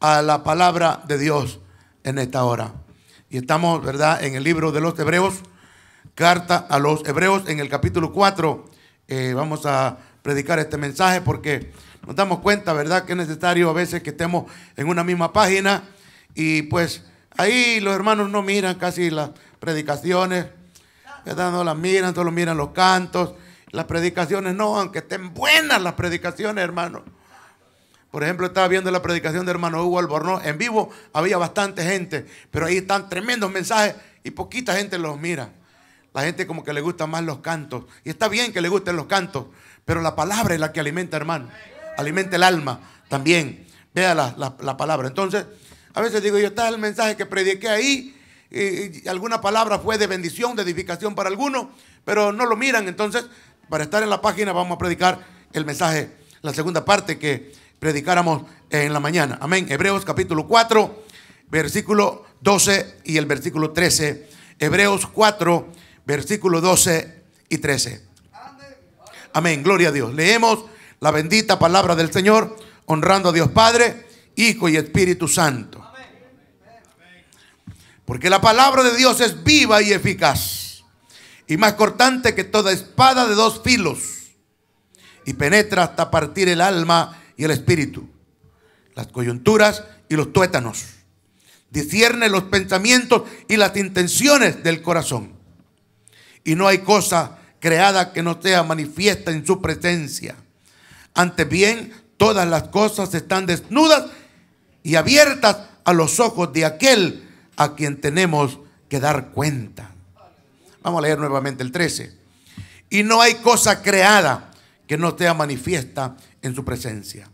a la palabra de Dios en esta hora. Y estamos, ¿verdad?, en el libro de los Hebreos, carta a los Hebreos en el capítulo 4. Eh, vamos a predicar este mensaje porque nos damos cuenta, ¿verdad?, que es necesario a veces que estemos en una misma página y pues ahí los hermanos no miran casi las predicaciones, ¿verdad? No las miran, solo miran los cantos. Las predicaciones no, aunque estén buenas las predicaciones, hermano por ejemplo, estaba viendo la predicación de hermano Hugo Albornoz. En vivo había bastante gente, pero ahí están tremendos mensajes y poquita gente los mira. La gente como que le gustan más los cantos. Y está bien que le gusten los cantos, pero la palabra es la que alimenta, hermano. Alimenta el alma también. Vea la, palabra. Entonces, a veces digo, yo está el mensaje que prediqué ahí. y alguna palabra fue de bendición, de edificación para algunos, pero no lo miran. Entonces, para estar en la página vamos a predicar el mensaje, la segunda parte que predicáramos en la mañana. Amén. Hebreos capítulo 4, versículo 12 y el versículo 13. Hebreos 4, versículo 12 y 13. Amén. Gloria a Dios. Leemos la bendita palabra del Señor, honrando a Dios Padre, Hijo y Espíritu Santo. Porque la palabra de Dios es viva y eficaz, y más cortante que toda espada de dos filos, y penetra hasta partir el alma y el espíritu, las coyunturas y los tuétanos. Discierne los pensamientos y las intenciones del corazón. Y no hay cosa creada que no sea manifiesta en su presencia. Ante bien, todas las cosas están desnudas y abiertas a los ojos de aquel a quien tenemos que dar cuenta. Vamos a leer nuevamente el 13. Y no hay cosa creada que no sea manifiesta en su presencia.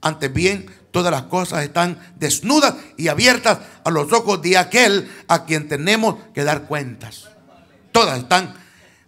Antes bien, todas las cosas están desnudas y abiertas a los ojos de aquel a quien tenemos que dar cuentas. Todas están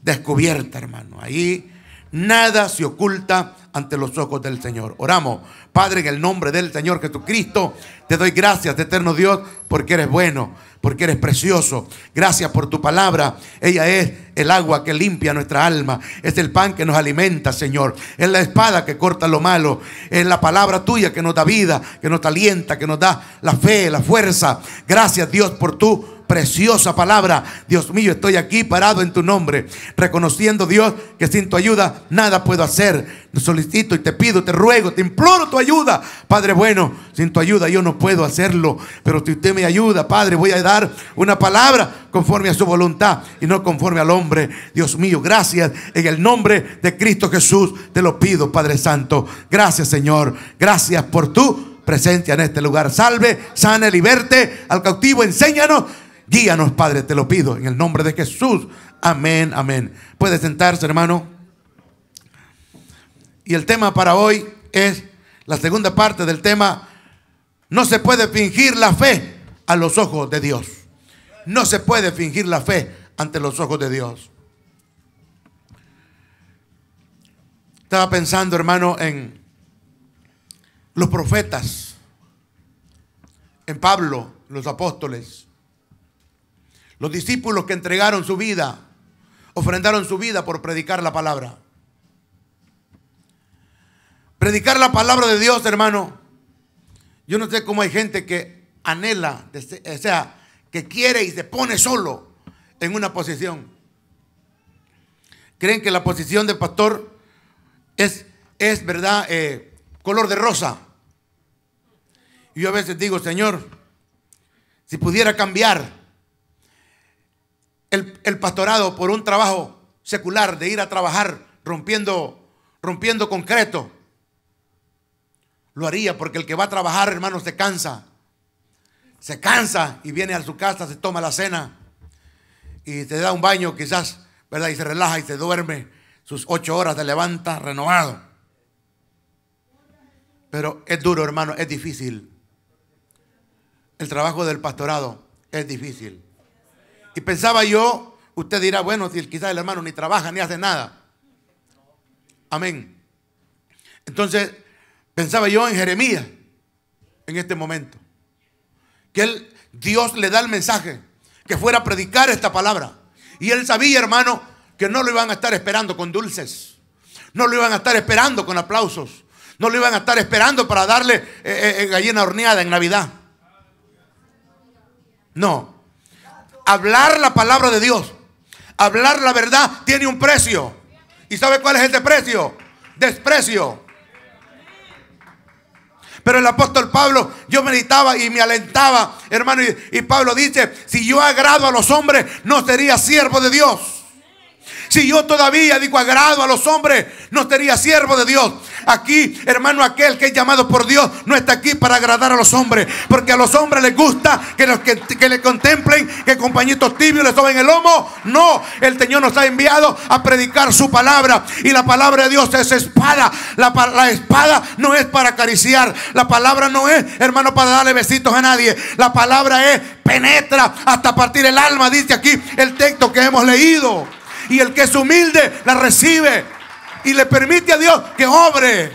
descubiertas, hermano. Ahí nada se oculta ante los ojos del Señor. Oramos, Padre, en el nombre del Señor Jesucristo, te doy gracias, eterno Dios, porque eres bueno, porque eres precioso. Gracias por tu palabra. Ella es el agua que limpia nuestra alma, es el pan que nos alimenta, Señor. Es la espada que corta lo malo, es la palabra tuya que nos da vida, que nos alienta, que nos da la fe, la fuerza. Gracias, Dios, por tu preciosa palabra. Dios mío, estoy aquí parado en tu nombre, reconociendo Dios que sin tu ayuda nada puedo hacer. Te solicito y te pido, te ruego, te imploro tu ayuda. Padre bueno, sin tu ayuda yo no puedo hacerlo, pero si usted me ayuda, Padre, voy a dar una palabra conforme a su voluntad y no conforme al hombre. Dios mío, gracias en el nombre de Cristo Jesús. Te lo pido, Padre Santo. Gracias, Señor. Gracias por tu presencia en este lugar. Salve, sana, liberte al cautivo, enséñanos Guíanos, Padre, te lo pido en el nombre de Jesús. Amén, amén. Puede sentarse, hermano. Y el tema para hoy es la segunda parte del tema. No se puede fingir la fe a los ojos de Dios. No se puede fingir la fe ante los ojos de Dios. Estaba pensando, hermano, en los profetas, en Pablo, los apóstoles. Los discípulos que entregaron su vida, ofrendaron su vida por predicar la palabra. Predicar la palabra de Dios, hermano. Yo no sé cómo hay gente que anhela, o sea, que quiere y se pone solo en una posición. Creen que la posición de pastor es, es verdad, eh, color de rosa. Y yo a veces digo, Señor, si pudiera cambiar el, pastorado por un trabajo secular de ir a trabajar rompiendo, rompiendo concreto. Lo haría porque el que va a trabajar, hermano, se cansa. Se cansa y viene a su casa, se toma la cena y se da un baño quizás, ¿verdad? Y se relaja y se duerme sus ocho horas, se levanta renovado. Pero es duro, hermano, es difícil. El trabajo del pastorado es difícil. Y pensaba yo, usted dirá, bueno, quizás el hermano ni trabaja ni hace nada. Amén. Entonces, pensaba yo en Jeremías, en este momento, que él, Dios le da el mensaje, que fuera a predicar esta palabra. Y él sabía, hermano, que no lo iban a estar esperando con dulces, no lo iban a estar esperando con aplausos, no lo iban a estar esperando para darle eh, eh, eh, gallina horneada en Navidad. No, hablar la palabra de Dios, hablar la verdad, tiene un precio. ¿Y sabe cuál es ese precio? Desprecio. Pero el apóstol Pablo, yo meditaba y me alentaba, hermano, y Pablo dice, si yo agrado a los hombres, no sería siervo de Dios. Si yo todavía digo agrado a los hombres, no sería siervo de Dios. Aquí, hermano, aquel que es llamado por Dios no está aquí para agradar a los hombres. Porque a los hombres les gusta que, los, que, le contemplen, que compañitos tibios les tomen el lomo. No, el Señor nos ha enviado a predicar su palabra. Y la palabra de Dios es espada. la espada no es para acariciar. La palabra no es, hermano, para darle besitos a nadie. La palabra es penetra hasta partir el alma, dice aquí el texto que hemos leído. Y el que es humilde la recibe y le permite a Dios que obre.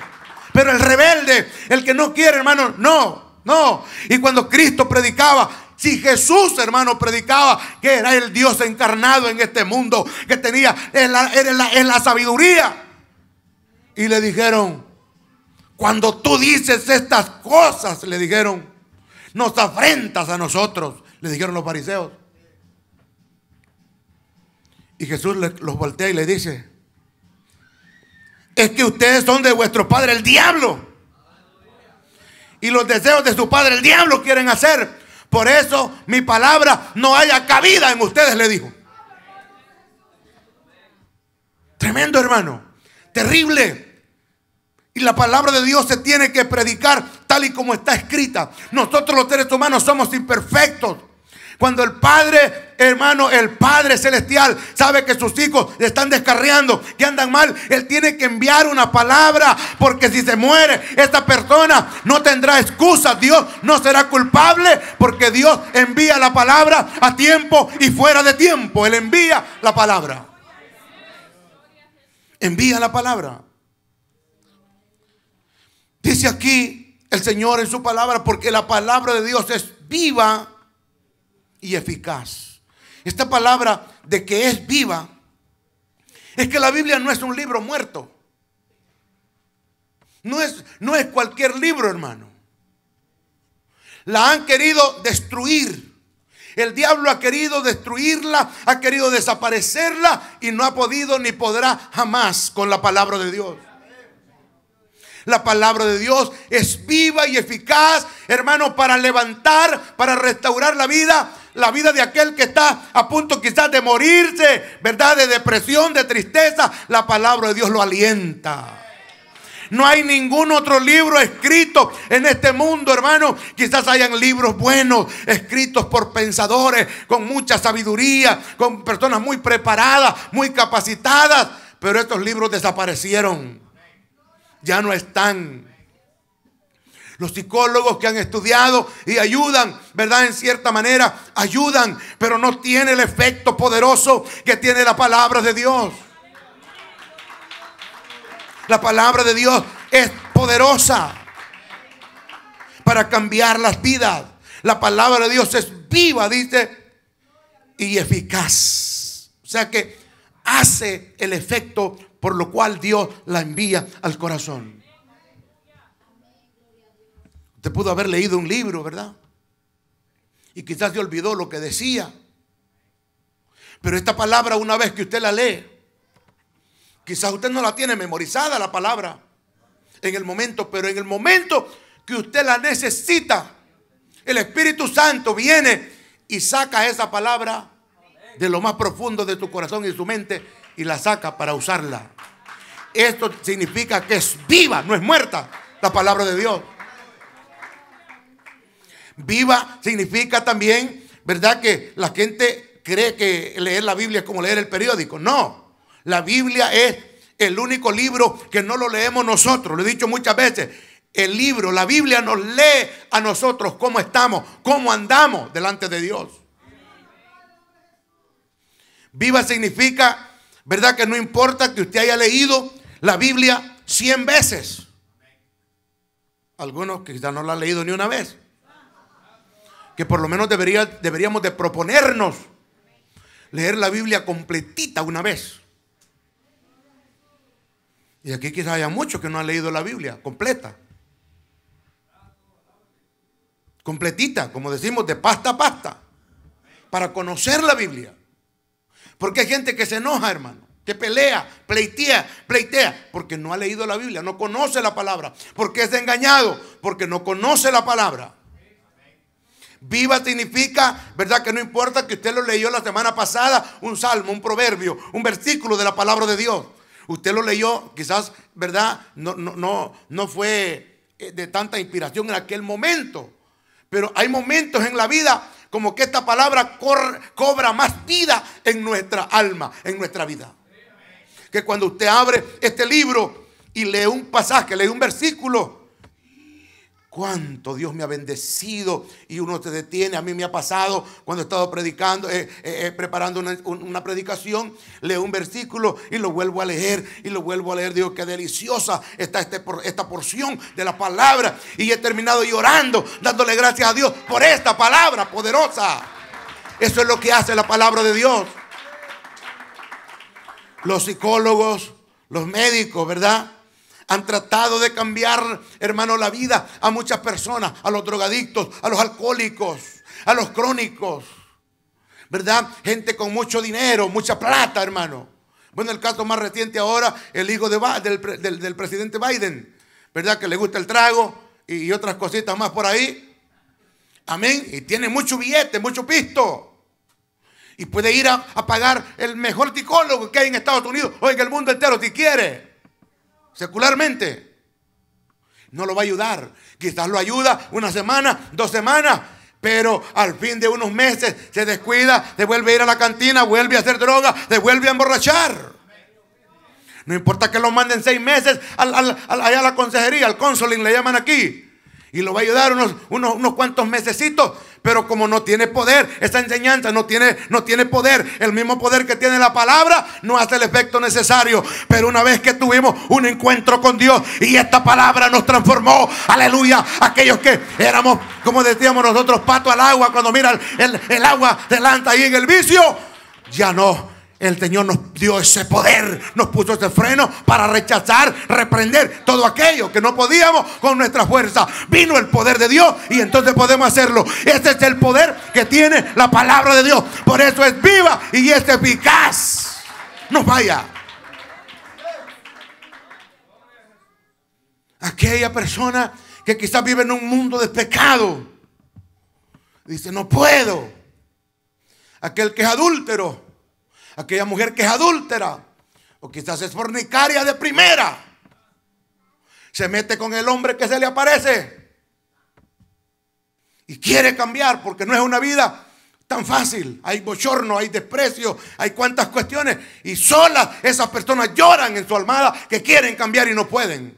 Pero el rebelde, el que no quiere, hermano, no, no. Y cuando Cristo predicaba, si Jesús, hermano, predicaba que era el Dios encarnado en este mundo, que tenía en la, en la, en la sabiduría. Y le dijeron, cuando tú dices estas cosas, le dijeron, nos afrentas a nosotros, le dijeron los fariseos. Y Jesús los voltea y le dice, es que ustedes son de vuestro padre el diablo. Y los deseos de su padre el diablo quieren hacer. Por eso mi palabra no haya cabida en ustedes, le dijo. Tremendo hermano. Terrible. Y la palabra de Dios se tiene que predicar tal y como está escrita. Nosotros los seres humanos somos imperfectos. Cuando el Padre, hermano, el Padre Celestial sabe que sus hijos están descarriando, que andan mal, Él tiene que enviar una palabra, porque si se muere esta persona no tendrá excusa, Dios no será culpable, porque Dios envía la palabra a tiempo y fuera de tiempo, Él envía la palabra. Envía la palabra. Dice aquí el Señor en su palabra, porque la palabra de Dios es viva y eficaz. Esta palabra de que es viva es que la Biblia no es un libro muerto. No es, no es cualquier libro, hermano. La han querido destruir. El diablo ha querido destruirla, ha querido desaparecerla y no ha podido ni podrá jamás con la palabra de Dios. La palabra de Dios es viva y eficaz, hermano, para levantar, para restaurar la vida, la vida de aquel que está a punto quizás de morirse, ¿verdad? De depresión, de tristeza. La palabra de Dios lo alienta. No hay ningún otro libro escrito en este mundo, hermano. Quizás hayan libros buenos, escritos por pensadores, con mucha sabiduría, con personas muy preparadas, muy capacitadas, pero estos libros desaparecieron ya no están. Los psicólogos que han estudiado y ayudan, ¿verdad? En cierta manera, ayudan, pero no tiene el efecto poderoso que tiene la palabra de Dios. La palabra de Dios es poderosa para cambiar las vidas. La palabra de Dios es viva, dice, y eficaz. O sea que hace el efecto por lo cual Dios la envía al corazón. Usted pudo haber leído un libro, ¿verdad? Y quizás se olvidó lo que decía. Pero esta palabra, una vez que usted la lee, quizás usted no la tiene memorizada la palabra en el momento, pero en el momento que usted la necesita, el Espíritu Santo viene y saca esa palabra de lo más profundo de tu corazón y de su mente y la saca para usarla. Esto significa que es viva, no es muerta la palabra de Dios. Viva significa también, ¿verdad? Que la gente cree que leer la Biblia es como leer el periódico. No, la Biblia es el único libro que no lo leemos nosotros. Lo he dicho muchas veces. El libro, la Biblia nos lee a nosotros cómo estamos, cómo andamos delante de Dios. Viva significa ¿Verdad que no importa que usted haya leído la Biblia 100 veces? Algunos quizás no la han leído ni una vez. Que por lo menos deberíamos de proponernos leer la Biblia completita una vez. Y aquí quizás haya muchos que no han leído la Biblia completa. Completita, como decimos, de pasta a pasta. Para conocer la Biblia. Porque hay gente que se enoja, hermano, que pelea, pleitea, pleitea, porque no ha leído la Biblia, no conoce la palabra, porque es engañado, porque no conoce la palabra. Viva significa, ¿verdad? Que no importa que usted lo leyó la semana pasada, un salmo, un proverbio, un versículo de la palabra de Dios. Usted lo leyó, quizás, ¿verdad? No, no, no, no fue eh, de tanta inspiración en aquel momento. Pero hay momentos en la vida como que esta palabra cobra más vida en nuestra alma, en nuestra vida. Que cuando usted abre este libro y lee un pasaje, lee un versículo, cuánto Dios me ha bendecido y uno se detiene. A mí me ha pasado cuando he estado predicando, eh, eh, eh, preparando una, predicación, leo un versículo y lo vuelvo a leer y lo vuelvo a leer. Digo, qué deliciosa está este esta porción de la palabra. Y he terminado llorando, dándole gracias a Dios por esta palabra poderosa. Eso es lo que hace la palabra de Dios. Los psicólogos, los médicos, ¿verdad? han tratado de cambiar, hermano, la vida a muchas personas, a los drogadictos, a los alcohólicos, a los crónicos, ¿verdad? Gente con mucho dinero, mucha plata, hermano. Bueno, el caso más reciente ahora, el hijo del, presidente Biden, ¿verdad? Que le gusta el trago y otras cositas más por ahí. Amén. Y tiene mucho billete, mucho pisto. Y puede ir a, a pagar el mejor psicólogo que hay en Estados Unidos o en el mundo entero si quiere secularmente. No lo va a ayudar. Quizás lo ayuda una semana, dos semanas, pero al fin de unos meses se descuida, se vuelve a ir a la cantina, vuelve a hacer droga, se vuelve a emborrachar. No importa que lo manden seis meses allá a la consejería, al consuling le llaman aquí. Y lo va a ayudar unos, unos, unos cuantos mesecitos pero como no tiene poder, esta enseñanza no tiene, no tiene poder. El mismo poder que tiene la palabra no hace el efecto necesario. Pero una vez que tuvimos un encuentro con Dios y esta palabra nos transformó, aleluya, aquellos que éramos, como decíamos nosotros, pato al agua, cuando mira el, el agua delante ahí en el vicio, ya no el Señor nos dio ese poder, nos puso ese freno para rechazar, reprender todo aquello que no podíamos con nuestra fuerza. Vino el poder de Dios y entonces podemos hacerlo. Este es el poder que tiene la palabra de Dios. Por eso es viva y es eficaz. No vaya. Aquella persona que quizás vive en un mundo de pecado. Dice, no puedo. Aquel que es adúltero aquella mujer que es adúltera, o quizás es fornicaria de primera, se mete con el hombre que se le aparece y quiere cambiar porque no es una vida tan fácil. Hay bochorno, hay desprecio, hay cuantas cuestiones y solas esas personas lloran en su almada que quieren cambiar y no pueden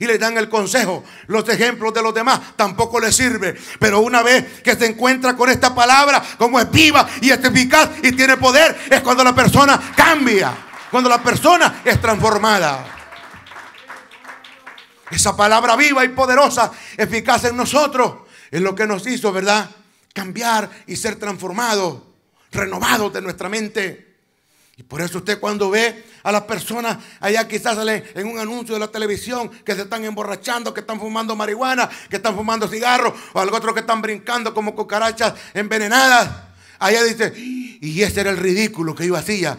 y le dan el consejo. Los ejemplos de los demás tampoco les sirve. Pero una vez que se encuentra con esta palabra, como es viva y es eficaz y tiene poder, es cuando la persona cambia, cuando la persona es transformada. Esa palabra viva y poderosa, eficaz en nosotros, es lo que nos hizo, ¿verdad? Cambiar y ser transformados, renovados de nuestra mente. Y por eso usted cuando ve a las personas allá quizás en un anuncio de la televisión que se están emborrachando, que están fumando marihuana, que están fumando cigarros o algo otro que están brincando como cucarachas envenenadas. Allá dice, y ese era el ridículo que yo hacía.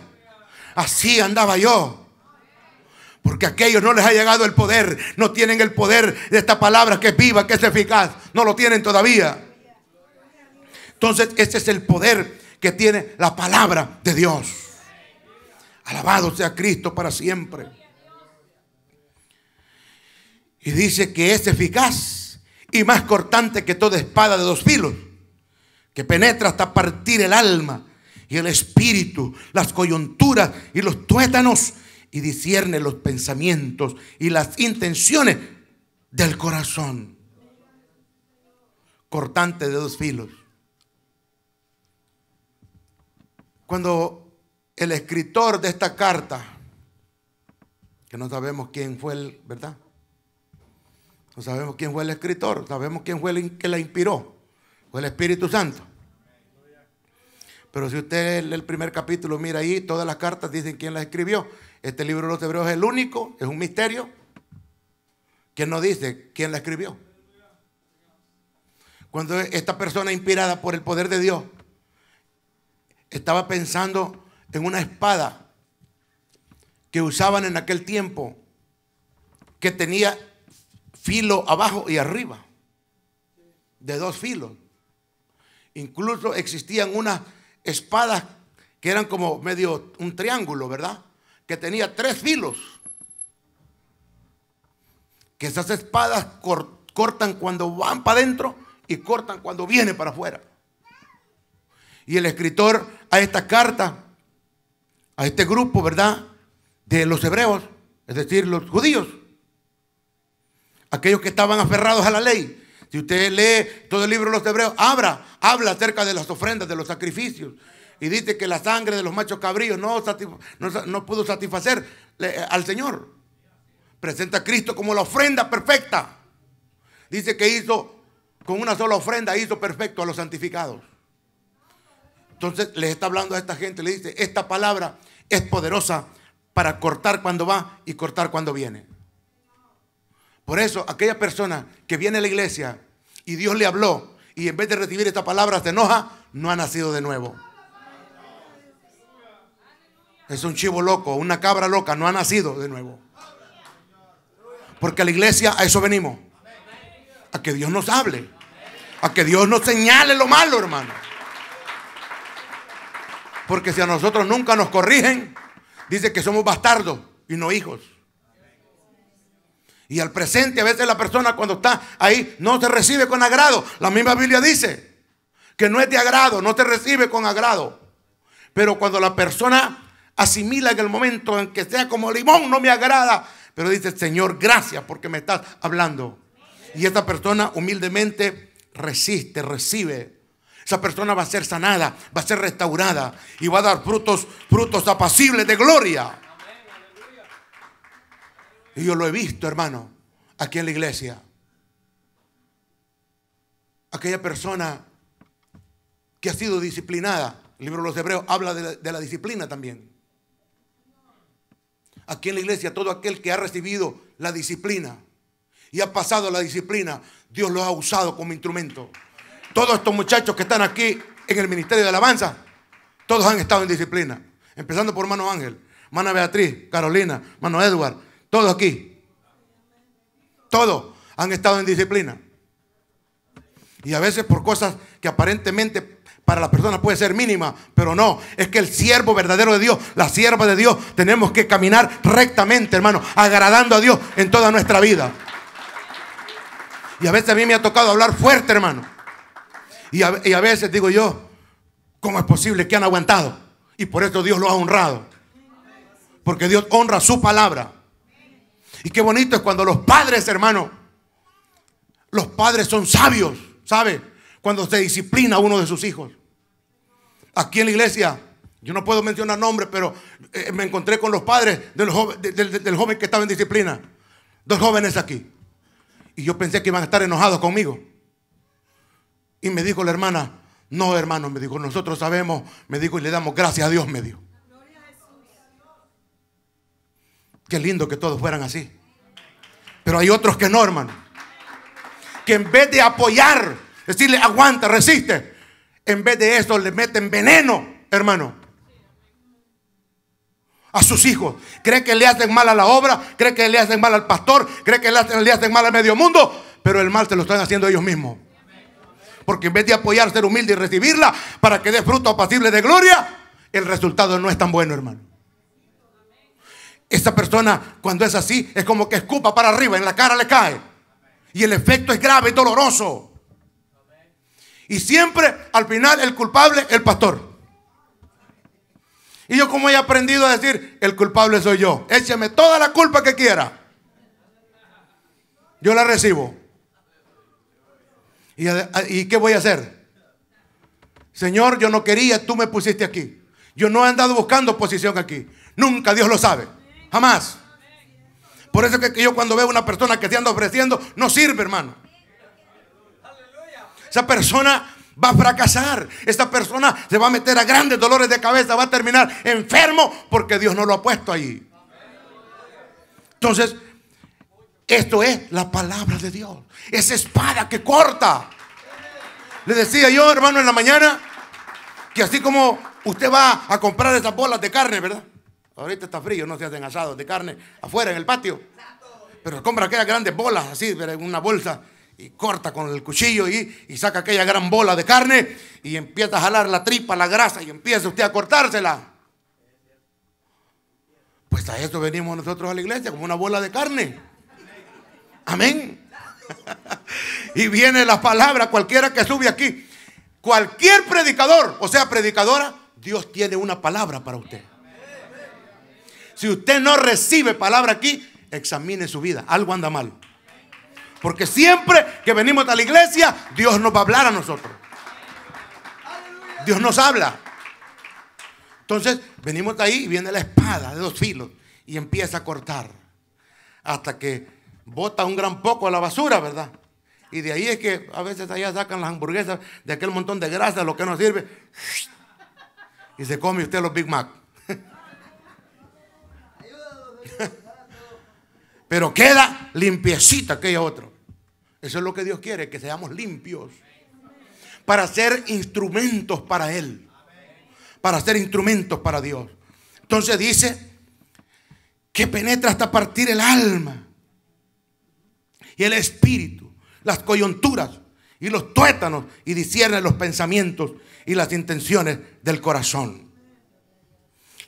Así andaba yo. Porque a aquellos no les ha llegado el poder, no tienen el poder de esta palabra que es viva, que es eficaz, no lo tienen todavía. Entonces ese es el poder que tiene la palabra de Dios. Alabado sea Cristo para siempre. Y dice que es eficaz y más cortante que toda espada de dos filos, que penetra hasta partir el alma y el espíritu, las coyunturas y los tuétanos, y discierne los pensamientos y las intenciones del corazón. Cortante de dos filos. Cuando el escritor de esta carta, que no sabemos quién fue el, ¿verdad? No sabemos quién fue el escritor, sabemos quién fue el que la inspiró, fue el Espíritu Santo. Pero si usted lee el primer capítulo, mira ahí, todas las cartas dicen quién las escribió. Este libro de los Hebreos es el único, es un misterio. ¿Quién no dice quién la escribió? Cuando esta persona inspirada por el poder de Dios estaba pensando en una espada que usaban en aquel tiempo, que tenía filo abajo y arriba, de dos filos. Incluso existían unas espadas que eran como medio un triángulo, ¿verdad? Que tenía tres filos. Que esas espadas cortan cuando van para adentro y cortan cuando vienen para afuera. Y el escritor a esta carta a este grupo, ¿verdad? De los hebreos, es decir, los judíos, aquellos que estaban aferrados a la ley. Si usted lee todo el libro de los hebreos, habla, habla acerca de las ofrendas, de los sacrificios. Y dice que la sangre de los machos cabríos no, no pudo satisfacer eh, al Señor. Presenta a Cristo como la ofrenda perfecta. Dice que hizo, con una sola ofrenda, hizo perfecto a los santificados. Entonces les está hablando a esta gente, le dice, esta palabra es poderosa para cortar cuando va y cortar cuando viene. Por eso, aquella persona que viene a la iglesia y Dios le habló y en vez de recibir esta palabra se enoja, no ha nacido de nuevo. Es un chivo loco, una cabra loca, no ha nacido de nuevo. Porque a la iglesia a eso venimos. A que Dios nos hable. A que Dios nos señale lo malo, hermano. Porque si a nosotros nunca nos corrigen, dice que somos bastardos y no hijos. Y al presente a veces la persona cuando está ahí no te recibe con agrado. La misma Biblia dice que no es de agrado, no te recibe con agrado. Pero cuando la persona asimila en el momento en que sea como limón, no me agrada. Pero dice, Señor, gracias porque me estás hablando. Y esta persona humildemente resiste, recibe esa persona va a ser sanada, va a ser restaurada y va a dar frutos, frutos apacibles de gloria. Y yo lo he visto, hermano, aquí en la iglesia. Aquella persona que ha sido disciplinada, el libro de los Hebreos habla de la, de la disciplina también. Aquí en la iglesia, todo aquel que ha recibido la disciplina y ha pasado la disciplina, Dios lo ha usado como instrumento. Todos estos muchachos que están aquí en el Ministerio de Alabanza, todos han estado en disciplina. Empezando por hermano Ángel, hermana Beatriz, Carolina, hermano Edward, todos aquí. Todos han estado en disciplina. Y a veces por cosas que aparentemente para la persona puede ser mínima, pero no, es que el siervo verdadero de Dios, la sierva de Dios, tenemos que caminar rectamente, hermano, agradando a Dios en toda nuestra vida. Y a veces a mí me ha tocado hablar fuerte, hermano. Y a, veces digo yo, ¿cómo es posible que han aguantado? Y por eso Dios lo ha honrado. Porque Dios honra su palabra. Y qué bonito es cuando los padres, hermano, los padres son sabios, ¿sabe? Cuando se disciplina uno de sus hijos. Aquí en la iglesia, yo no puedo mencionar nombres, pero eh, me encontré con los padres del joven, del joven que estaba en disciplina. Dos jóvenes aquí. Y yo pensé que iban a estar enojados conmigo. Y me dijo la hermana, no hermano, me dijo, nosotros sabemos, me dijo, y le damos gracias a Dios, me dijo. Qué lindo que todos fueran así. Pero hay otros que no, hermano. Que en vez de apoyar, decirle, aguanta, resiste, en vez de eso le meten veneno, hermano. A sus hijos. Cree que le hacen mal a la obra, cree que le hacen mal al pastor, cree que le hacen, le hacen mal al medio mundo, pero el mal se lo están haciendo ellos mismos. Porque en vez de apoyar, ser humilde y recibirla para que dé fruto apacible de gloria, el resultado no es tan bueno, hermano. Esta persona, cuando es así, es como que escupa para arriba, en la cara le cae. Y el efecto es grave, es doloroso. Y siempre, al final, el culpable, es el pastor. Y yo como he aprendido a decir, el culpable soy yo. Échame toda la culpa que quiera. Yo la recibo. Ah, ¿Y, qué voy a hacer? Señor, yo no quería, tú me pusiste aquí. Yo no he andado buscando posición aquí. Nunca, Dios lo sabe. Jamás. Por eso que yo cuando veo una persona que se anda ofreciendo, no sirve, hermano. Esa persona va a fracasar. Esta persona se va a meter a grandes dolores de cabeza, va a terminar enfermo porque Dios no lo ha puesto ahí. Entonces, esto es la palabra de Dios. Esa espada que corta. Le decía yo, hermano, en la mañana, que así como usted va a comprar esas bolas de carne, ¿verdad? Ahorita está frío, no se hacen asados de carne afuera en el patio. Pero compra aquellas grandes bolas así, en una bolsa, y corta con el cuchillo y, y saca aquella gran bola de carne y empieza a jalar la tripa, la grasa y empieza usted a cortársela. Pues a eso venimos nosotros a la iglesia, como una bola de carne. Amén. Y viene la palabra, cualquiera que sube aquí, cualquier predicador, o sea, predicadora, Dios tiene una palabra para usted. Si usted no recibe palabra aquí, examine su vida, algo anda mal. Porque siempre que venimos a la iglesia, Dios nos va a hablar a nosotros. Dios nos habla. Entonces, venimos de ahí y viene la espada de dos filos y empieza a cortar hasta que bota un gran poco a la basura, ¿verdad? Y de ahí es que a veces allá sacan las hamburguesas de aquel montón de grasa, lo que no sirve. Y se come usted los Big Mac. Pero queda limpiecita aquella otra. Eso es lo que Dios quiere, que seamos limpios. Para ser instrumentos para Él. Para ser instrumentos para Dios. Entonces dice que penetra hasta partir el alma y el espíritu, las coyunturas y los tuétanos y discierne los pensamientos y las intenciones del corazón.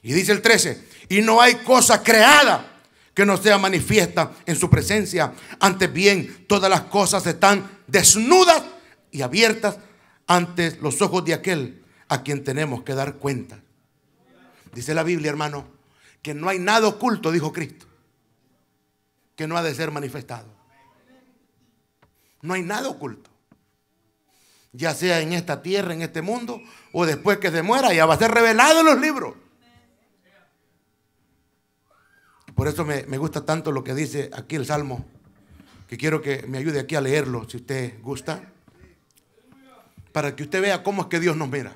Y dice el 13, y no hay cosa creada que no sea manifiesta en su presencia. Antes bien, todas las cosas están desnudas y abiertas ante los ojos de aquel a quien tenemos que dar cuenta. Dice la Biblia, hermano, que no hay nada oculto, dijo Cristo, que no ha de ser manifestado. No hay nada oculto. Ya sea en esta tierra, en este mundo, o después que se muera, ya va a ser revelado en los libros. Por eso me, gusta tanto lo que dice aquí el Salmo, que quiero que me ayude aquí a leerlo, si usted gusta, para que usted vea cómo es que Dios nos mira.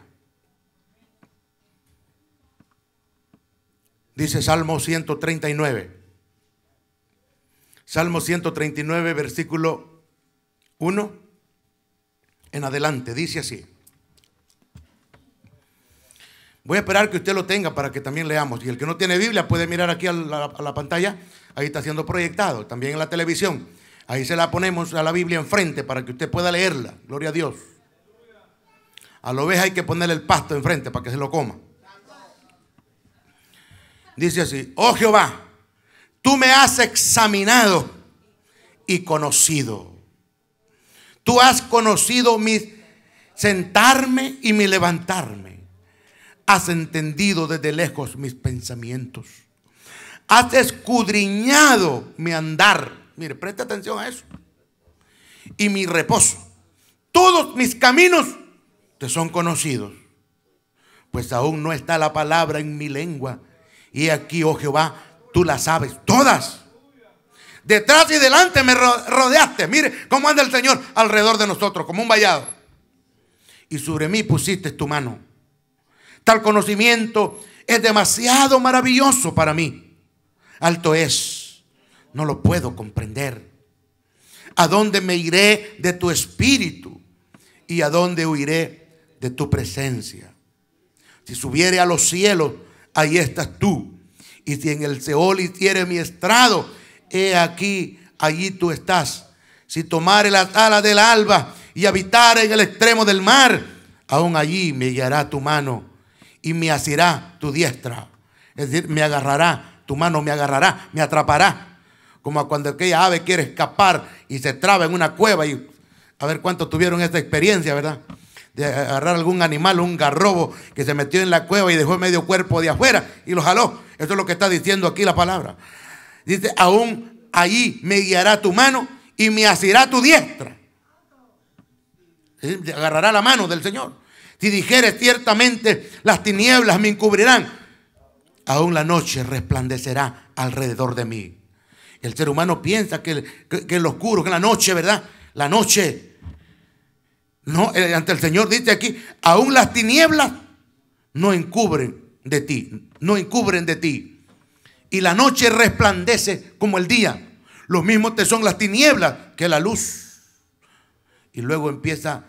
Dice Salmo 139. Salmo 139, versículo uno, en adelante. Dice así. Voy a esperar que usted lo tenga para que también leamos. Y el que no tiene Biblia puede mirar aquí a la, pantalla. Ahí está siendo proyectado. También en la televisión. Ahí se la ponemos a la Biblia enfrente para que usted pueda leerla. Gloria a Dios. A lo oveja hay que ponerle el pasto enfrente para que se lo coma. Dice así, oh Jehová, tú me has examinado y conocido. Tú has conocido mi sentarme y mi levantarme. Has entendido desde lejos mis pensamientos. Has escudriñado mi andar. Mire, preste atención a eso. Y mi reposo. Todos mis caminos te son conocidos. Pues aún no está la palabra en mi lengua. Y aquí, oh Jehová, tú la sabes todas. Detrás y delante me rodeaste. Mire cómo anda el Señor alrededor de nosotros, como un vallado. Y sobre mí pusiste tu mano. Tal conocimiento es demasiado maravilloso para mí. Alto es. No lo puedo comprender. ¿A dónde me iré de tu espíritu? ¿Y a dónde huiré de tu presencia? Si subiere a los cielos, ahí estás tú. Y si en el Seol hiciere mi estrado, he aquí, allí tú estás. Si tomare las alas del alba y habitar en el extremo del mar, aún allí me guiará tu mano y me asirá tu diestra. Es decir, me agarrará, tu mano me agarrará, me atrapará. Como cuando aquella ave quiere escapar y se traba en una cueva y a ver cuántos tuvieron esta experiencia, ¿verdad? De agarrar algún animal, un garrobo que se metió en la cueva y dejó medio cuerpo de afuera y lo jaló. Eso es lo que está diciendo aquí la palabra. Dice, aún allí me guiará tu mano y me asirá tu diestra. agarrará la mano del Señor. Si dijeres ciertamente, las tinieblas me encubrirán. Aún la noche resplandecerá alrededor de mí. El ser humano piensa que, que, que el oscuro, que la noche, ¿verdad? La noche. No, ante el Señor dice aquí, aún las tinieblas no encubren de ti, no encubren de ti y la noche resplandece como el día. Lo mismo te son las tinieblas que la luz. Y luego empieza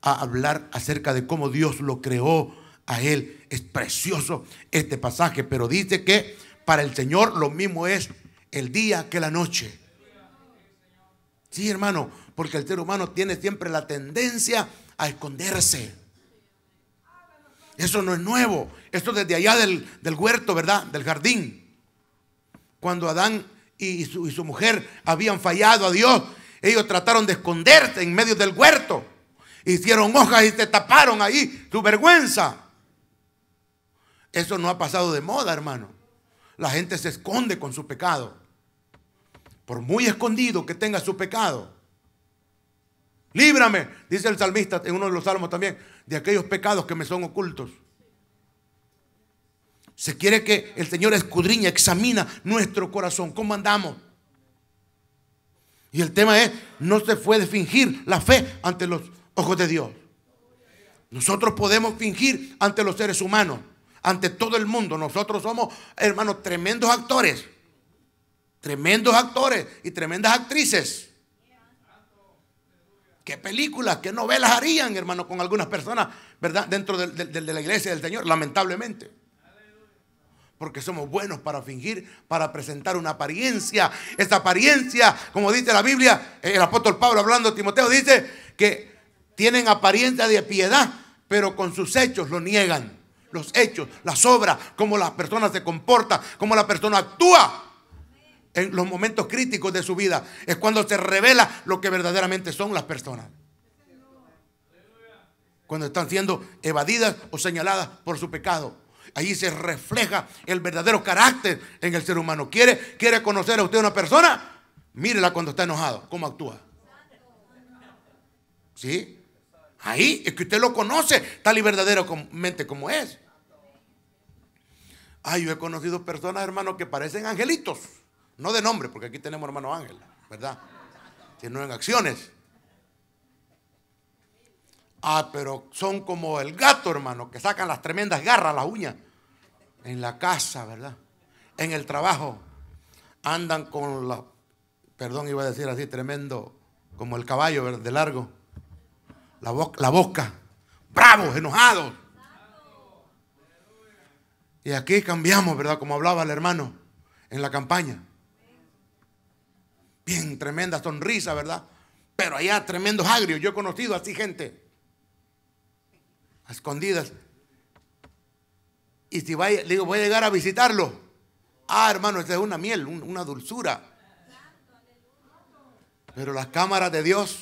a hablar acerca de cómo Dios lo creó a él. Es precioso este pasaje, pero dice que para el Señor lo mismo es el día que la noche. Sí, hermano, porque el ser humano tiene siempre la tendencia a esconderse. Eso no es nuevo. Esto desde allá del, del huerto, ¿verdad? Del jardín cuando Adán y su, mujer habían fallado a Dios, ellos trataron de esconderse en medio del huerto. Hicieron hojas y se taparon ahí su vergüenza. Eso no ha pasado de moda, hermano. La gente se esconde con su pecado. Por muy escondido que tenga su pecado. Líbrame, dice el salmista en uno de los salmos también, de aquellos pecados que me son ocultos. Se quiere que el Señor escudriña, examina nuestro corazón, cómo andamos. Y el tema es, no se puede fingir la fe ante los ojos de Dios. Nosotros podemos fingir ante los seres humanos, ante todo el mundo. Nosotros somos, hermanos, tremendos actores. Tremendos actores y tremendas actrices. ¿Qué películas, qué novelas harían, hermano, con algunas personas, verdad, dentro de la iglesia del Señor? Lamentablemente. Porque somos buenos para fingir, para presentar una apariencia. Esa apariencia, como dice la Biblia, el apóstol Pablo hablando a Timoteo, dice que tienen apariencia de piedad, pero con sus hechos lo niegan. Los hechos, las obras, cómo la persona se comporta, cómo la persona actúa en los momentos críticos de su vida. Es cuando se revela lo que verdaderamente son las personas. Cuando están siendo evadidas o señaladas por su pecado. Ahí se refleja el verdadero carácter en el ser humano. ¿Quiere, quiere conocer a usted una persona? Mírela cuando está enojado, cómo actúa. ¿Sí? Ahí es que usted lo conoce tal y mente como es. Ay, yo he conocido personas, hermano, que parecen angelitos. No de nombre, porque aquí tenemos hermano Ángel, ¿verdad? Sino en acciones. Ah, pero son como el gato, hermano, que sacan las tremendas garras, las uñas en la casa, ¿verdad? En el trabajo. Andan con la, perdón, iba a decir así, tremendo, como el caballo, ¿verdad? De largo. La, la boca. Bravos, enojados. Y aquí cambiamos, ¿verdad? Como hablaba el hermano en la campaña. Bien, tremenda sonrisa, ¿verdad? Pero allá tremendos agrios. Yo he conocido así gente. A escondidas. Y si digo, voy a llegar a visitarlo. Ah, hermano, esa es una miel, una dulzura. Pero las cámaras de Dios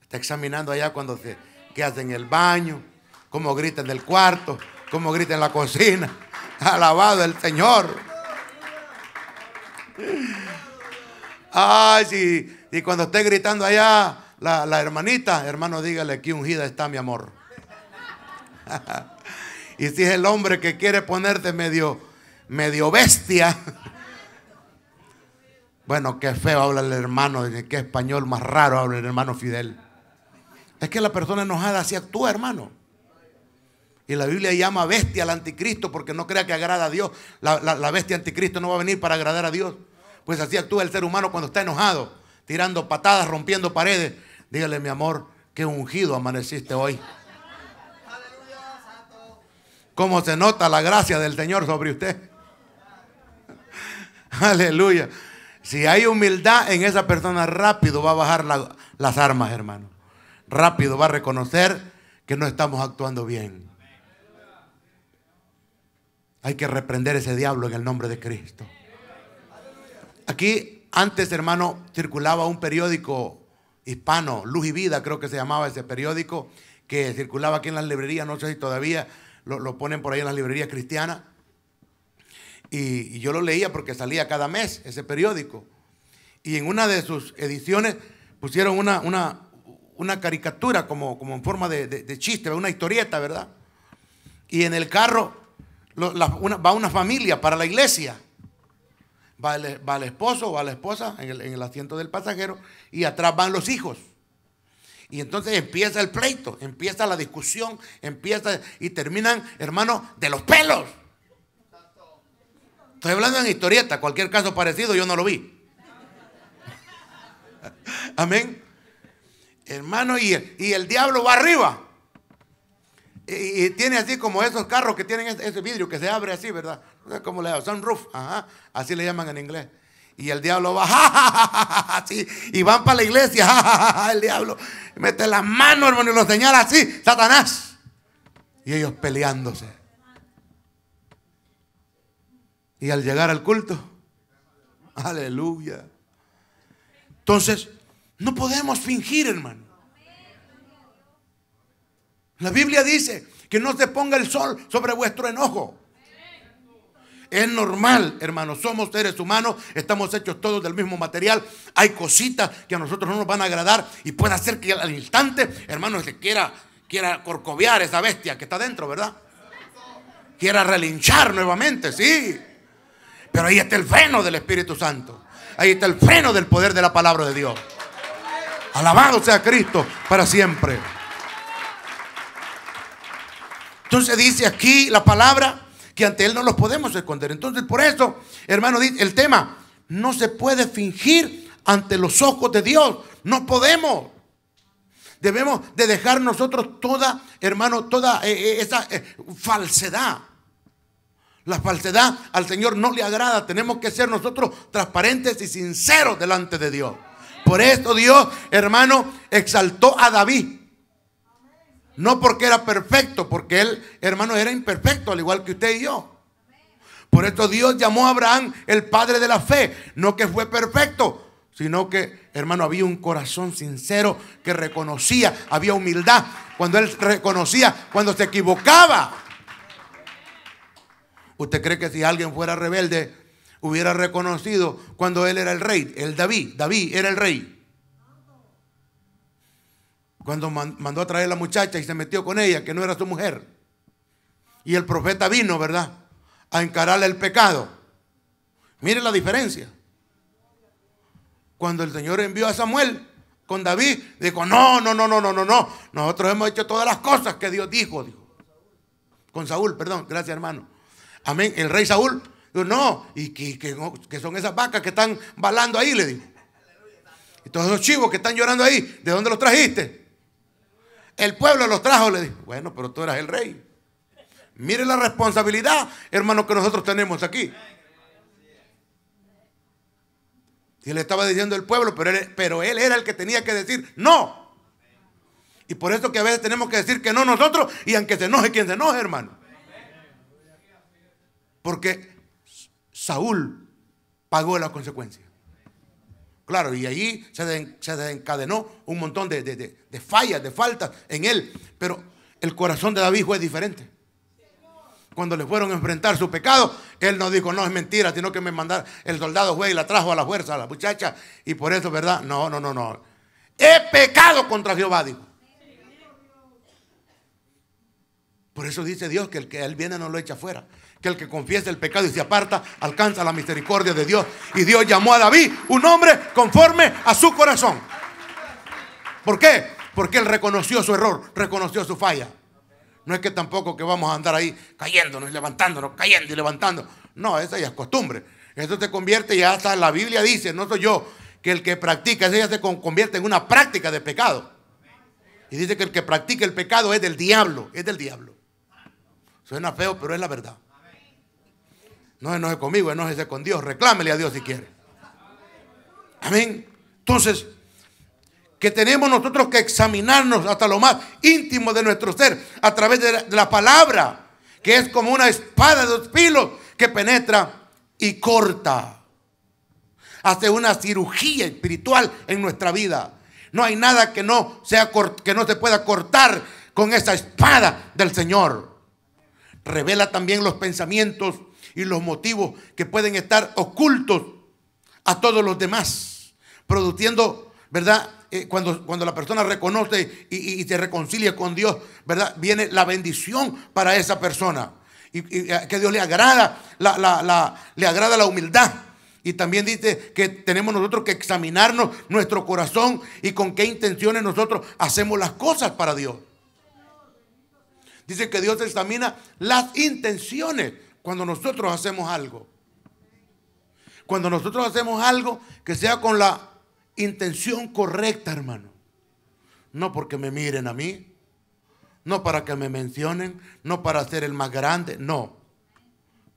está examinando allá cuando se, que hacen el baño, cómo gritan del cuarto, cómo gritan en la cocina. Alabado el Señor. Ay, si, y cuando esté gritando allá la, la hermanita, hermano, dígale que ungida está mi amor. Y si es el hombre que quiere ponerte medio, medio bestia. Bueno, qué feo habla el hermano, qué español más raro habla el hermano Fidel. Es que la persona enojada así actúa, hermano. Y la Biblia llama bestia al anticristo porque no crea que agrada a Dios. La, bestia anticristo no va a venir para agradar a Dios. Pues así actúa el ser humano cuando está enojado, tirando patadas, rompiendo paredes. Dígale, mi amor, qué ungido amaneciste hoy cómo se nota la gracia del Señor sobre usted. Aleluya. Si hay humildad en esa persona, rápido va a bajar las armas, hermano. Rápido va a reconocer que no estamos actuando bien. Hay que reprender ese diablo en el nombre de Cristo. Aquí antes, hermano, circulaba un periódico hispano, Luz y Vida creo que se llamaba ese periódico, que circulaba aquí en las librerías, no sé si todavía, lo, ponen por ahí en las librerías cristianas. Y, yo lo leía porque salía cada mes ese periódico. Y en una de sus ediciones pusieron una, una, una caricatura como, como en forma de, chiste, una historieta, ¿verdad? Y en el carro una, va una familia para la iglesia. Va el, va el esposo o va la esposa en el, en el asiento del pasajero y atrás van los hijos. Y entonces empieza el pleito, empieza la discusión, empieza y terminan, hermano, de los pelos. Estoy hablando en historieta, cualquier caso parecido yo no lo vi. Amén. Hermano, y el, y el diablo va arriba. Y, tiene así como esos carros que tienen ese, vidrio que se abre así, ¿verdad? No sé cómo le llaman, sunroof, ajá, así le llaman en inglés. Y el diablo va, ja, así. Y van para la iglesia, el diablo. Mete las manos, hermano, y lo señala así, Satanás. Y ellos peleándose. Y al llegar al culto, aleluya. Entonces, no podemos fingir, hermano. La Biblia dice que no se ponga el sol sobre vuestro enojo. Es normal, hermanos, somos seres humanos, estamos hechos todos del mismo material. Hay cositas que a nosotros no nos van a agradar y puede hacer que al instante, hermano, se quiera, quiera corcoviar esa bestia que está dentro, ¿verdad? Quiera relinchar nuevamente, sí. Pero ahí está el freno del Espíritu Santo. Ahí está el freno del poder de la palabra de Dios. Alabado sea Cristo para siempre. Entonces dice aquí la palabra ante Él no los podemos esconder. Entonces, por eso, hermano, el tema, no se puede fingir ante los ojos de Dios. No podemos. Debemos de dejar nosotros toda, hermano, toda eh, eh, esa eh, falsedad. La falsedad al Señor no le agrada. Tenemos que ser nosotros transparentes y sinceros delante de Dios. Por esto Dios, hermano, exaltó a David no porque era perfecto, porque él, hermano, era imperfecto, al igual que usted y yo. Por esto Dios llamó a Abraham el padre de la fe. No que fue perfecto, sino que, hermano, había un corazón sincero que reconocía, había humildad. Cuando él reconocía, cuando se equivocaba. ¿Usted cree que si alguien fuera rebelde, hubiera reconocido cuando él era el rey? El David, David era el rey. Cuando mandó a traer a la muchacha y se metió con ella, que no era su mujer. Y el profeta vino, ¿verdad? A encararle el pecado. Mire la diferencia. Cuando el Señor envió a Samuel con David, dijo, no, no, no, no, no, no, no. Nosotros hemos hecho todas las cosas que Dios dijo. dijo. Con Saúl, perdón, gracias hermano. Amén. El rey Saúl dijo, no, y que, son esas vacas que están balando ahí, le dijo. Y todos esos chivos que están llorando ahí, ¿de dónde los trajiste? El pueblo los trajo, le dijo, bueno, pero tú eras el rey. Mire la responsabilidad, hermano, que nosotros tenemos aquí. Y le estaba diciendo el pueblo, pero él, pero él era el que tenía que decir no. Y por eso que a veces tenemos que decir que no nosotros y aunque se enoje quien se enoje, hermano. Porque Saúl pagó la consecuencia. Claro, y allí se, desencadenó un montón de, fallas, de faltas en él. Pero el corazón de David fue diferente. Cuando le fueron a enfrentar su pecado, él no dijo, no es mentira, sino que me mandaron, el soldado juez y la trajo a la fuerza a la muchacha. Y por eso, ¿verdad? No, no, no, no. He pecado contra Jehová, dijo. Por eso dice Dios que el que él viene no lo echa fuera, que el que confiese el pecado y se aparta alcanza la misericordia de Dios. Y Dios llamó a David un hombre conforme a su corazón. ¿Por qué? Porque él reconoció su error, reconoció su falla. No es que tampoco que vamos a andar ahí cayéndonos y levantándonos, cayendo y levantando. No, esa ya es costumbre. Eso se convierte ya hasta la Biblia dice, no soy yo, que el que practica, eso ya se convierte en una práctica de pecado. Y dice que el que practica el pecado es del diablo, es del diablo. Suena feo, pero es la verdad. No enoje conmigo, enoje con Dios. Reclámele a Dios si quiere. Amén. Entonces, que tenemos nosotros que examinarnos hasta lo más íntimo de nuestro ser a través de la, palabra, que es como una espada de dos filos que penetra y corta. Hace una cirugía espiritual en nuestra vida. No hay nada que no, sea, que no se pueda cortar con esa espada del Señor. Revela también los pensamientos y los motivos que pueden estar ocultos a todos los demás, produciendo, ¿verdad? Eh, cuando, cuando la persona reconoce y, y, se reconcilia con Dios, ¿verdad? Viene la bendición para esa persona. Y, eh, que Dios le agrada, le agrada la humildad. Y también dice que tenemos nosotros que examinarnos nuestro corazón y con qué intenciones nosotros hacemos las cosas para Dios. Dice que Dios examina las intenciones cuando nosotros hacemos algo. Cuando nosotros hacemos algo que sea con la intención correcta, hermano. No porque me miren a mí, no para que me mencionen, no para ser el más grande, no.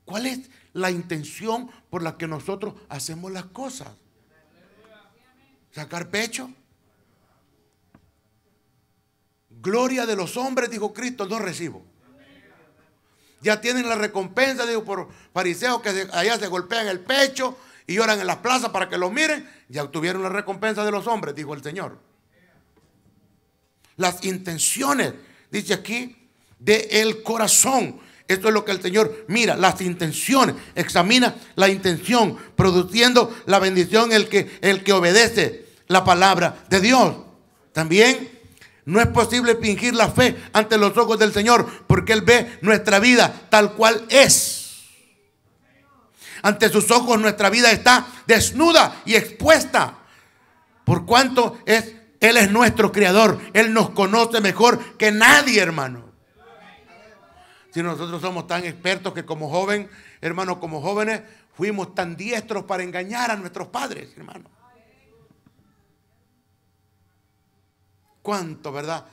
¿Cuál es la intención por la que nosotros hacemos las cosas? ¿Sacar pecho? Gloria de los hombres, dijo Cristo, no recibo. Ya tienen la recompensa, digo, por fariseos que allá se golpean el pecho y lloran en las plazas para que los miren. Ya obtuvieron la recompensa de los hombres, dijo el Señor. Las intenciones, dice aquí, del el corazón. Esto es lo que el Señor mira, las intenciones, examina la intención, produciendo la bendición el que, el que obedece la palabra de Dios. También no es posible fingir la fe ante los ojos del Señor porque Él ve nuestra vida tal cual es. Ante sus ojos nuestra vida está desnuda y expuesta. Por cuanto es, Él es nuestro creador. Él nos conoce mejor que nadie, hermano. Si nosotros somos tan expertos que como joven, hermano, como jóvenes, fuimos tan diestros para engañar a nuestros padres, hermano. ¿Cuánto, verdad?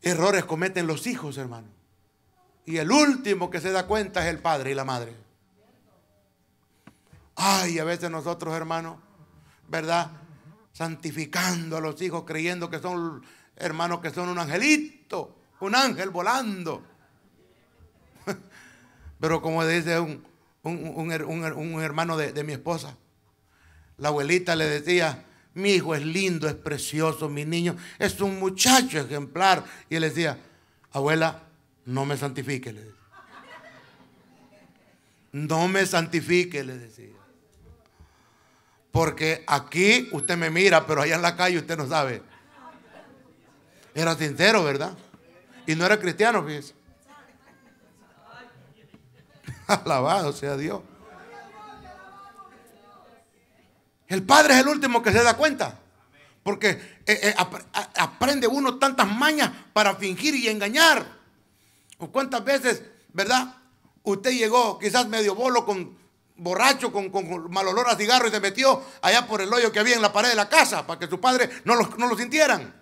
Errores cometen los hijos, hermano. Y el último que se da cuenta es el padre y la madre. Ay, a veces nosotros, hermano, ¿verdad? Santificando a los hijos, creyendo que son, hermano, que son un angelito, un ángel volando. Pero como dice un, un, hermano de, de mi esposa, la abuelita le decía, mi hijo es lindo, es precioso, mi niño es un muchacho ejemplar. Y él decía, abuela, no me santifique, No me santifique, le decía. Porque aquí usted me mira, pero allá en la calle usted no sabe. Era sincero, ¿verdad? Y no era cristiano, fíjese. Alabado sea Dios. El padre es el último que se da cuenta. Porque eh, eh, aprende uno tantas mañas para fingir y engañar. cuántas veces, verdad? Usted llegó quizás medio bolo, con, borracho, con, mal olor a cigarro y se metió allá por el hoyo que había en la pared de la casa para que su padre no lo, no lo sintieran.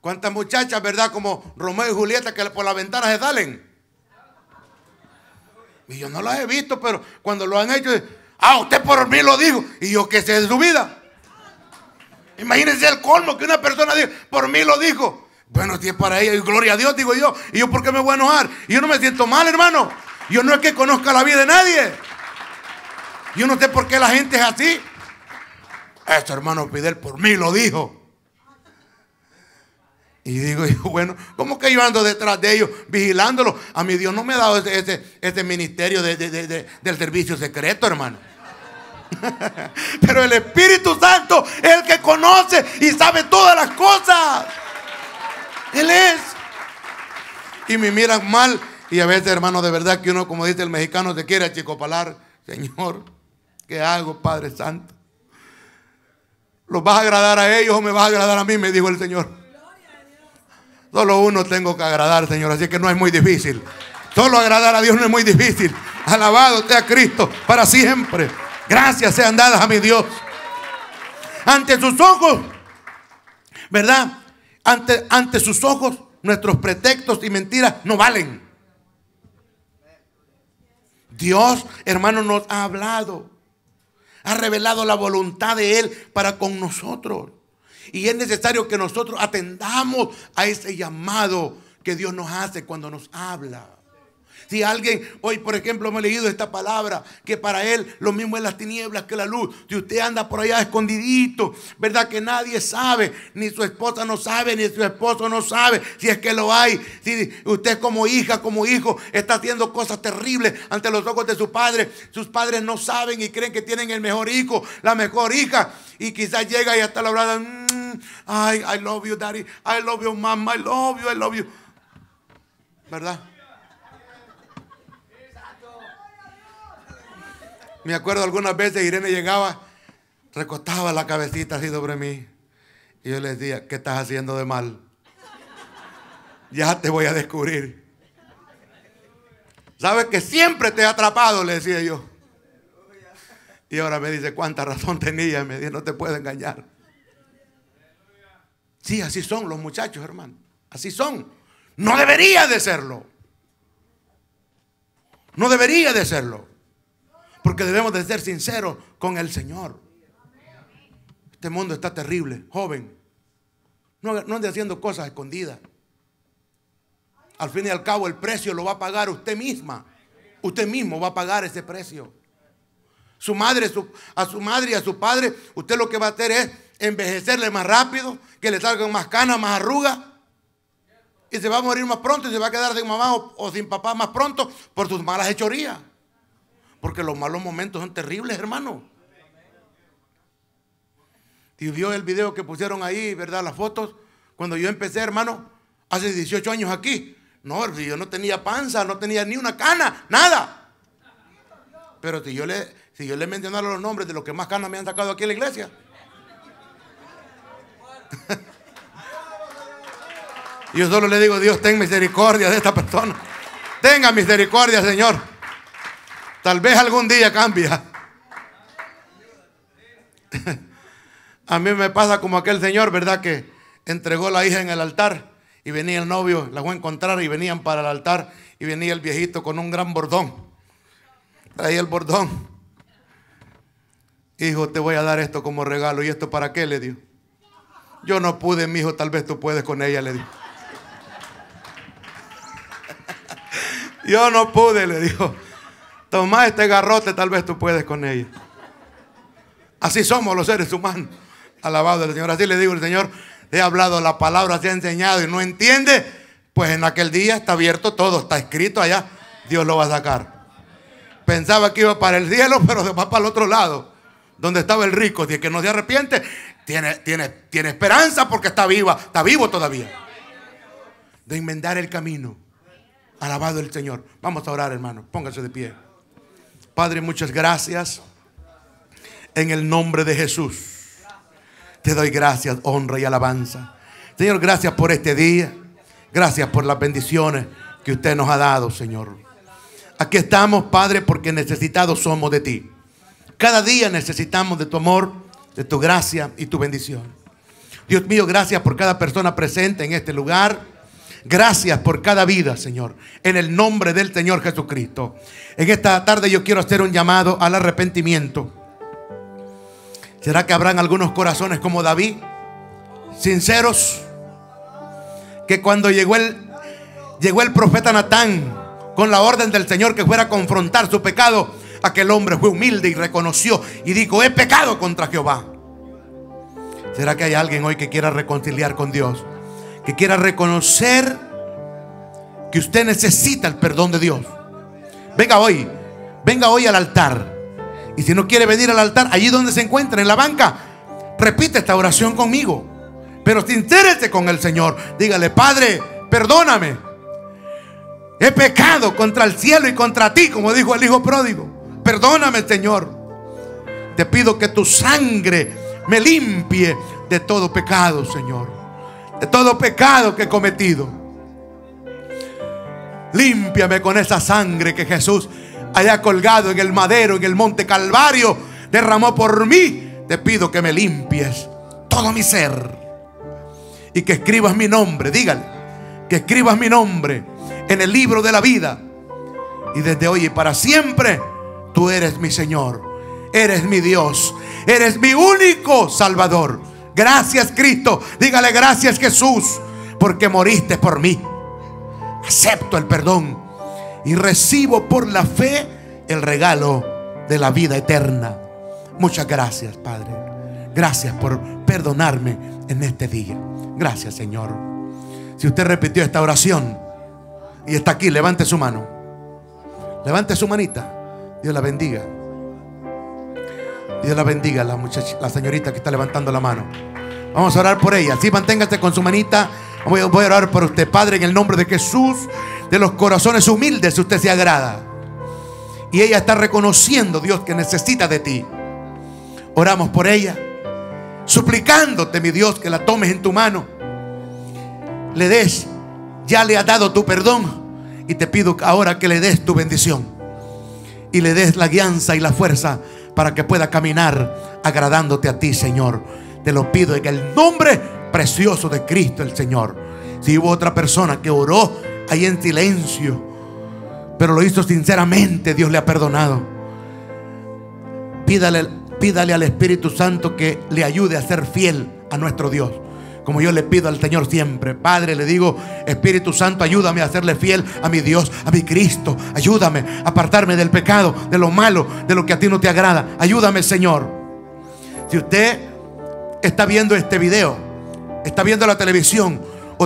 ¿Cuántas muchachas, verdad? Como Romeo y Julieta que por la ventana se salen. Y yo no las he visto, pero cuando lo han hecho, ah, usted por mí lo dijo. Y yo qué sé de su vida. Imagínense el colmo que una persona por mí lo dijo. Bueno, si es para ella, y gloria a Dios, digo yo. ¿Y yo por qué me voy a enojar? Y yo no me siento mal, hermano. Yo no es que conozca la vida de nadie. Yo no sé por qué la gente es así. Eso, hermano Fidel, por mí lo dijo. Y digo, bueno, ¿cómo que yo ando detrás de ellos, vigilándolos? A mi Dios no me ha dado ese, ministerio del servicio secreto, hermano. Pero el Espíritu Santo es el que conoce y sabe todas las cosas. Él es. Y me miran mal. Y a veces, hermano, de verdad que uno, como dice el mexicano, se quiere achicopalar. Señor, ¿qué hago, Padre Santo? ¿Los vas a agradar a ellos o me vas a agradar a mí? Me dijo el Señor. Solo uno tengo que agradar, Señor, así que no es muy difícil. Solo agradar a Dios no es muy difícil. Alabado sea Cristo para siempre. Gracias sean dadas a mi Dios. Ante sus ojos, ¿verdad? Ante, ante sus ojos, nuestros pretextos y mentiras no valen. Dios, hermano, nos ha hablado. Ha revelado la voluntad de Él para con nosotros. Y es necesario que nosotros atendamos a ese llamado que Dios nos hace cuando nos habla. Si alguien hoy, por ejemplo, me ha leído esta palabra, que para él lo mismo es las tinieblas que la luz. Si usted anda por allá escondidito, ¿verdad? Que nadie sabe, ni su esposa no sabe, ni su esposo no sabe, si es que lo hay. Si usted como hija, como hijo, está haciendo cosas terribles ante los ojos de su padre, sus padres no saben y creen que tienen el mejor hijo, la mejor hija, y quizás llega y hasta la de... Mm, I, mm, I love you, daddy. I love you, mama. I love you, I love you. ¿Verdad? Me acuerdo algunas veces Irene llegaba, recostaba la cabecita así sobre mí. Y yo le decía, ¿qué estás haciendo de mal? Ya te voy a descubrir. Sabes que siempre te he atrapado, le decía yo. Y ahora me dice, ¿cuánta razón tenía? Me dice, no te puedo engañar. Sí, así son los muchachos, hermano. Así son. No debería de serlo. No debería de serlo. Porque debemos de ser sinceros con el Señor. Este mundo está terrible, joven. No, ande haciendo cosas escondidas. Al fin y al cabo el precio lo va a pagar usted misma. Usted mismo va a pagar ese precio. Su madre, a su madre y a su padre, usted lo que va a hacer es envejecerle más rápido, que le salgan más canas, más arrugas. Y se va a morir más pronto y se va a quedar sin mamá o, sin papá más pronto por sus malas hechorías. Porque los malos momentos son terribles, hermano. Si vio el video que pusieron ahí, ¿verdad? Las fotos. Cuando yo empecé, hermano, hace 18 años aquí. No, yo no tenía panza, no tenía ni una cana, nada. Pero si yo le, si yo le menciono los nombres de los que más canas me han sacado aquí en la iglesia, yo solo le digo, Dios, ten misericordia de esta persona. Tenga misericordia, Señor. Tal vez algún día cambia. A mí me pasa como aquel señor, ¿verdad? Que entregó la hija en el altar y venía el novio, la fue a encontrar y venían para el altar y venía el viejito con un gran bordón. Traía el bordón. Hijo, te voy a dar esto como regalo. ¿Y esto para qué? Le dio yo no pude, mi hijo, tal vez tú puedes con ella, le dijo. Yo no pude, le dijo. Toma este garrote, tal vez tú puedes con ella. Así somos los seres humanos. Alabado el Señor. Así le digo el Señor, he hablado la palabra, se ha enseñado y no entiende. Pues en aquel día está abierto todo, está escrito allá. Dios lo va a sacar. Pensaba que iba para el cielo, pero se va para el otro lado. Donde estaba el rico, de que no se arrepiente, tiene, tiene, tiene esperanza porque está viva, está vivo todavía. De enmendar el camino. Alabado el Señor. Vamos a orar, hermano. Póngase de pie. Padre, muchas gracias. En el nombre de Jesús. Te doy gracias, honra y alabanza. Señor, gracias por este día. Gracias por las bendiciones que usted nos ha dado, Señor. Aquí estamos, Padre, porque necesitados somos de ti. Cada día necesitamos de tu amor, de tu gracia y tu bendición. Dios mío, gracias por cada persona presente en este lugar. Gracias por cada vida, Señor, en el nombre del Señor Jesucristo. En esta tarde yo quiero hacer un llamado al arrepentimiento. ¿Será que habrán algunos corazones como David, sinceros, que cuando llegó el, llegó el profeta Natán con la orden del Señor que fuera a confrontar su pecado, aquel hombre fue humilde y reconoció y dijo, he pecado contra Jehová. ¿Será que hay alguien hoy que quiera reconciliar con Dios? Que quiera reconocer que usted necesita el perdón de Dios. Venga hoy, venga hoy al altar. Y si no quiere venir al altar, allí donde se encuentra, en la banca, repite esta oración conmigo. Pero interese con el Señor. Dígale, Padre, perdóname. He pecado contra el cielo y contra ti, como dijo el Hijo Pródigo. Perdóname, Señor. Te pido que tu sangre me limpie de todo pecado, Señor. De todo pecado que he cometido. Límpiame con esa sangre que Jesús Haya colgado en el madero, en el monte Calvario, derramó por mí. Te pido que me limpies todo mi ser. Y que escribas mi nombre, dígale. Que escribas mi nombre en el libro de la vida. Y desde hoy y para siempre Tú eres mi Señor, eres mi Dios, eres mi único Salvador. Gracias Cristo, dígale gracias Jesús, porque moriste por mí. Acepto el perdón y recibo por la fe el regalo de la vida eterna. Muchas gracias, Padre. Gracias por perdonarme en este día. Gracias, Señor. Si usted repitió esta oración y está aquí, levante su mano. Levante su manita. Dios la bendiga. Dios la bendiga, la, muchacha, la señorita que está levantando la mano. Vamos a orar por ella. Sí, manténgase con su manita. Voy, a orar por usted, Padre, en el nombre de Jesús, de los corazones humildes, usted se agrada. Y ella está reconociendo, Dios, que necesita de ti. Oramos por ella, suplicándote, mi Dios, que la tomes en tu mano. Le des, ya le ha dado tu perdón. Y te pido ahora que le des tu bendición y le des la guianza y la fuerza para que pueda caminar agradándote a ti, Señor. Te lo pido en el nombre precioso de Cristo el Señor. Si hubo otra persona que oró ahí en silencio, pero lo hizo sinceramente, Dios le ha perdonado. Pídale, pídale al Espíritu Santo que le ayude a ser fiel a nuestro Dios. Como yo le pido al Señor siempre, Padre, le digo, Espíritu Santo, ayúdame a hacerle fiel a mi Dios, a mi Cristo. Ayúdame a apartarme del pecado, de lo malo, de lo que a ti no te agrada. Ayúdame, Señor. Si usted está viendo este video, está viendo la televisión,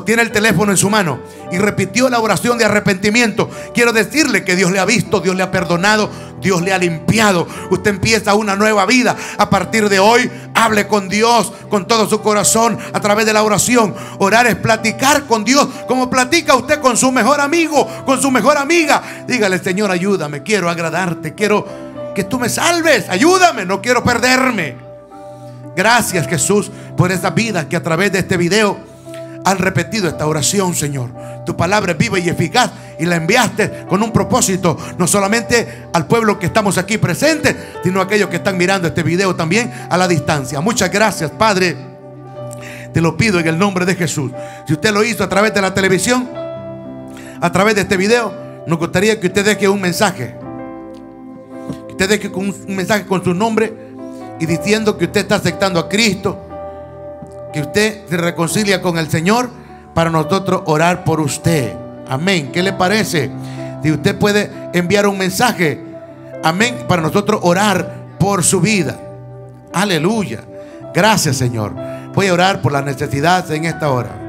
tiene el teléfono en su mano y repitió la oración de arrepentimiento, quiero decirle que Dios le ha visto, Dios le ha perdonado, Dios le ha limpiado. Usted empieza una nueva vida. A partir de hoy, hable con Dios con todo su corazón a través de la oración. Orar es platicar con Dios, como platica usted con su mejor amigo, con su mejor amiga. Dígale, Señor, ayúdame, quiero agradarte, quiero que tú me salves, ayúdame, no quiero perderme. Gracias Jesús por esa vida que a través de este video han repetido esta oración, Señor. Tu palabra es viva y eficaz y la enviaste con un propósito, no solamente al pueblo que estamos aquí presente, sino a aquellos que están mirando este video también a la distancia. Muchas gracias, Padre. Te lo pido en el nombre de Jesús. Si usted lo hizo a través de la televisión, a través de este video, nos gustaría que usted deje un mensaje. Que usted deje un mensaje con su nombre y diciendo que usted está aceptando a Cristo usted se reconcilia con el Señor para nosotros orar por usted. Amén. ¿Qué le parece? Si usted puede enviar un mensaje, amén, para nosotros orar por su vida. Aleluya. Gracias, Señor. Voy a orar por las necesidades en esta hora.